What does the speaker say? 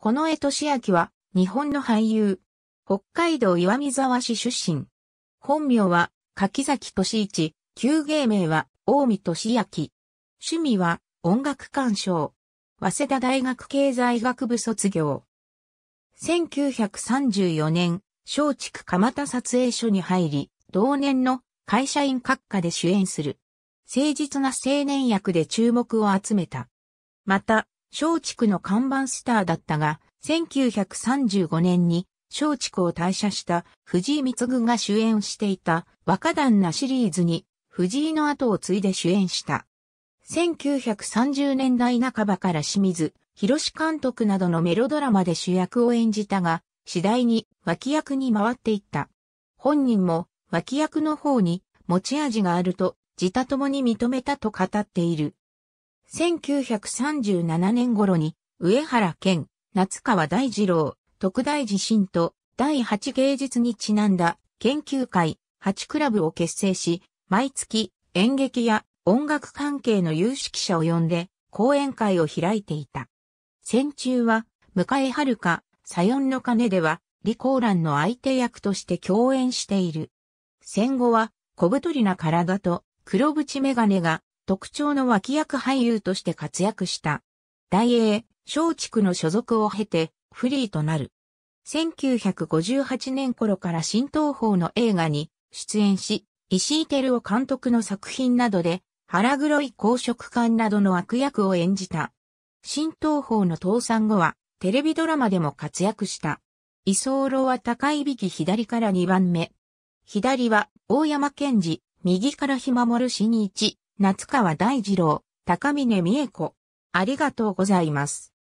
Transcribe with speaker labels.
Speaker 1: この江俊明は、日本の俳優。北海道岩見沢市出身。本名は、柿崎俊一、旧芸名は、大見俊明。趣味は、音楽鑑賞。早稲田大学経済学部卒業。1934年、松竹蒲田撮影所に入り、同年の会社員閣下で主演する。誠実な青年役で注目を集めた。また、松竹の看板スターだったが、1935年に松竹を退社した藤井光が主演していた若旦那シリーズに藤井の後を継いで主演した。1930年代半ばから清水、広監督などのメロドラマで主役を演じたが、次第に脇役に回っていった。本人も脇役の方に持ち味があると自他共に認めたと語っている。1937年頃に、上原健、夏川大二郎、特大地震と、第8芸術にちなんだ研究会8クラブを結成し、毎月演劇や音楽関係の有識者を呼んで講演会を開いていた。戦中は、迎え遥か、サヨンの鐘では、李光蘭の相手役として共演している。戦後は、小太りな体と黒縁眼鏡が特徴の脇役俳優として活躍した。大英、松竹の所属を経て、フリーとなる。1958年頃から新東宝の映画に出演し、石井照夫監督の作品などで、腹黒い公職官などの悪役を演じた。新東宝の倒産後は、テレビドラマでも活躍した。居候は高い引き左から2番目。左は、大山健二、右からひまもる新一、夏川大二郎、高峰美恵子。ありがとうございます。